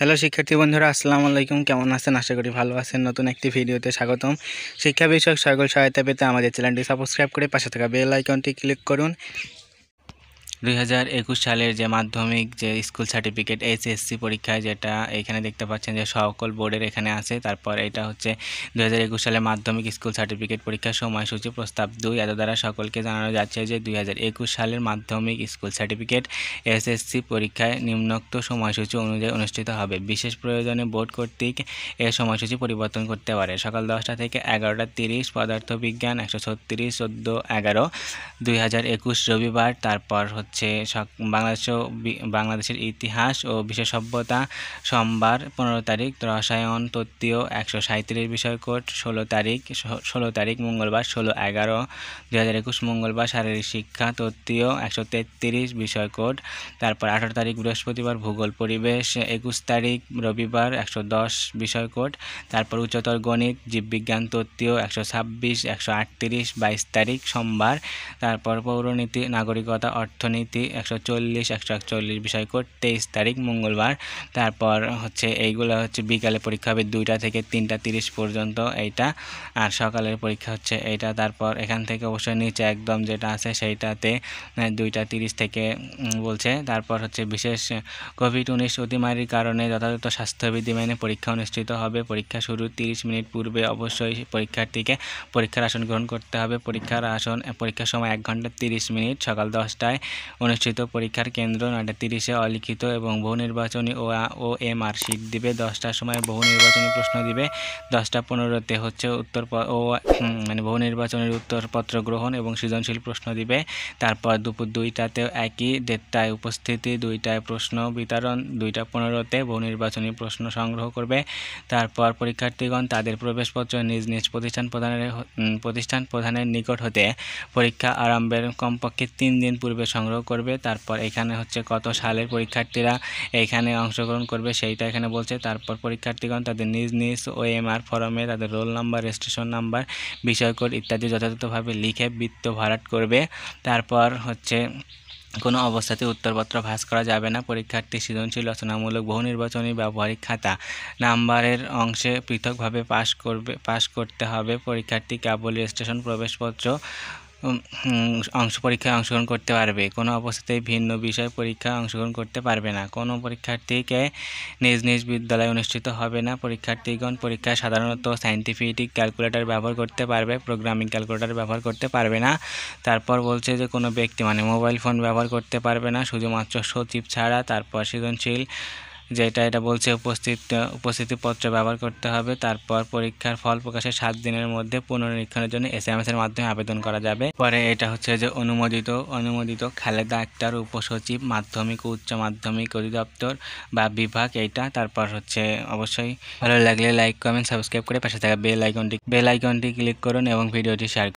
hello শিক্ষার্থী বন্ধুরা আসসালামু আলাইকুম কেমন আছেন আশা করি ভালো আছেন নতুন একটি ভিডিওতে স্বাগতম শিক্ষা বিষয়ক সকল সহায়তা পেতে আমাদের চ্যানেলটি সাবস্ক্রাইব করে পাশে থাকা বেল আইকনটি ক্লিক করুন দুই সালের যে মাধ্যমিক যে স্কুল সার্টিফিকেট এইচএসসি পরীক্ষায় যেটা এখানে দেখতে পাচ্ছেন যে সকল বোর্ডের এখানে আছে তারপর এটা হচ্ছে দুই সালে মাধ্যমিক স্কুল সার্টিফিকেট পরীক্ষার সময়সূচি প্রস্তাব দুই এত দ্বারা সকলকে জানানো যাচ্ছে যে দুই সালের মাধ্যমিক স্কুল সার্টিফিকেট এসএসসি পরীক্ষায় নিম্নোক্ত সময়সূচি অনুযায়ী অনুষ্ঠিত হবে বিশেষ প্রয়োজনে বোর্ড কর্তৃক এ সময়সূচি পরিবর্তন করতে পারে সকাল দশটা থেকে এগারোটা তিরিশ পদার্থবিজ্ঞান একশো ছত্রিশ চোদ্দো এগারো দুই রবিবার তারপর হচ্ছে বাংলাদেশ বাংলাদেশের ইতিহাস ও বিশেষ সভ্যতা সোমবার পনেরো তারিখ রসায়ন তত্ত্বীয় একশো সাঁত্রিশ বিষয়কোট ষোলো তারিখ ষোলো তারিখ মঙ্গলবার ষোলো এগারো দু হাজার একুশ মঙ্গলবার শারীরিক শিক্ষা তত্ত্বীয় একশো তেত্রিশ বিষয়কোট তারপর আঠারো তারিখ বৃহস্পতিবার ভূগোল পরিবেশ একুশ তারিখ রবিবার একশো দশ বিষয়কোট তারপর উচ্চতর গণিত জীববিজ্ঞান তত্ত্বীয় একশো ছাব্বিশ একশো আটত্রিশ বাইশ তারিখ সোমবার তারপর পৌরনীতি নাগরিকতা অর্থনীতি সমিতি একশো চল্লিশ একশো একচল্লিশ বিষয় কোড তেইশ তারিখ মঙ্গলবার তারপর হচ্ছে এইগুলো হচ্ছে বিকালে পরীক্ষা হবে দুইটা থেকে তিনটা তিরিশ পর্যন্ত এইটা আর সকালের পরীক্ষা হচ্ছে এইটা তারপর এখান থেকে অবশ্যই নিচে একদম যেটা আছে সেইটাতে দুইটা তিরিশ থেকে বলছে তারপর হচ্ছে বিশেষ কোভিড উনিশ অতিমারির কারণে যথাযথ স্বাস্থ্যবিধি মেনে পরীক্ষা অনুষ্ঠিত হবে পরীক্ষা শুরু তিরিশ মিনিট পূর্বে অবশ্যই পরীক্ষার্থীকে পরীক্ষার আসন গ্রহণ করতে হবে পরীক্ষার আসন পরীক্ষার সময় এক ঘন্টা তিরিশ মিনিট সকাল দশটায় অনুষ্ঠিত পরীক্ষার কেন্দ্র নয়টা তিরিশে অলিখিত এবং বহু নির্বাচনী ও ও এম আর দিবে দশটার সময় বহু নির্বাচনী প্রশ্ন দিবে দশটা পনেরোতে হচ্ছে উত্তর ও মানে বহু নির্বাচনের উত্তরপত্র গ্রহণ এবং সৃজনশীল প্রশ্ন দিবে তারপর দুপুর দুইটাতেও একই দেড়টায় উপস্থিতি দুইটায় প্রশ্ন বিতরণ দুইটা পনেরোতে বহু নির্বাচনী প্রশ্ন সংগ্রহ করবে তারপর পরীক্ষার্থীগণ তাদের প্রবেশপত্র নিজ নিজ প্রতিষ্ঠান প্রধানের প্রতিষ্ঠান প্রধানের নিকট হতে পরীক্ষা আরম্ভের কমপক্ষে তিন দিন পূর্বে সংগ্রহ সংগ্রহ করবে তারপর এখানে হচ্ছে কত সালের পরীক্ষার্থীরা এখানে অংশগ্রহণ করবে সেইটা এখানে বলছে তারপর পরীক্ষার্থীগণ তাদের নিজ নিজ ও আর ফরমে তাদের রোল নাম্বার রেজিস্ট্রেশন নাম্বার বিষয়কোড ইত্যাদি যথাযথভাবে লিখে বৃত্ত ভরাট করবে তারপর হচ্ছে কোনো অবস্থাতে উত্তরপত্র ভাস করা যাবে না পরীক্ষার্থী সৃজনশীল রচনামূলক বহু নির্বাচনী ব্যবহারিক খাতা নাম্বারের অংশে পৃথকভাবে পাশ করবে পাশ করতে হবে পরীক্ষার্থী কেবল রেজিস্ট্রেশন প্রবেশপত্র অংশ পরীক্ষায় অংশগ্রহণ করতে পারবে কোনো অবস্থাতেই ভিন্ন বিষয় পরীক্ষায় অংশগ্রহণ করতে পারবে না কোনো পরীক্ষার্থীকে নিজ নিজ বিদ্যালয়ে অনুষ্ঠিত হবে না পরীক্ষার্থীগণ পরীক্ষায় সাধারণত সায়েন্টিফিক ক্যালকুলেটর ব্যবহার করতে পারবে প্রোগ্রামিং ক্যালকুলেটর ব্যবহার করতে পারবে না তারপর বলছে যে কোনো ব্যক্তি মানে মোবাইল ফোন ব্যবহার করতে পারবে না শুধুমাত্র সচিব ছাড়া তারপর সৃজনশীল যেটা এটা বলছে উপস্থিত উপস্থিতিপত্র ব্যবহার করতে হবে তারপর পরীক্ষার ফল প্রকাশের সাত দিনের মধ্যে পুনরীক্ষণের জন্য এস এম এর মাধ্যমে আবেদন করা যাবে পরে এটা হচ্ছে যে অনুমোদিত অনুমোদিত খালেদা আক্তার উপসচিব মাধ্যমিক ও উচ্চ মাধ্যমিক অধিদপ্তর বা বিভাগ এইটা তারপর হচ্ছে অবশ্যই ভালো লাগলে লাইক কমেন্ট সাবস্ক্রাইব করে পাশে থাকা বেল আইকনটি বেল আইকনটি ক্লিক করুন এবং ভিডিওটি শেয়ার